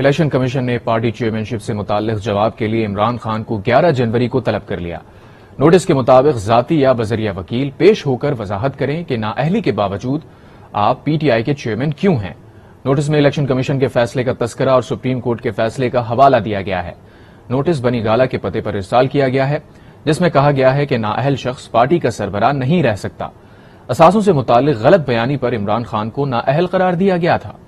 election commission ने party chairmanship से मुतल जवाब के लिए इमरान खान को 11 जनवरी को तलब कर लिया नोटिस के मुताबिक जाति या बजरिया वकील पेश होकर वजाहत करें कि नाअहली के बावजूद आप पीटीआई के चेयरमैन क्यों हैं नोटिस में इलेक्शन कमीशन के फैसले का तस्करा और सुप्रीम कोर्ट के फैसले का हवाला दिया गया है नोटिस बनी गाला के पते पर इरसाल किया गया है जिसमें कहा गया है कि नाअहल शख्स पार्टी का सरबराह नहीं रह सकता असासों से मुतल गलत बयानी पर इमरान खान को नाअहल करार दिया गया था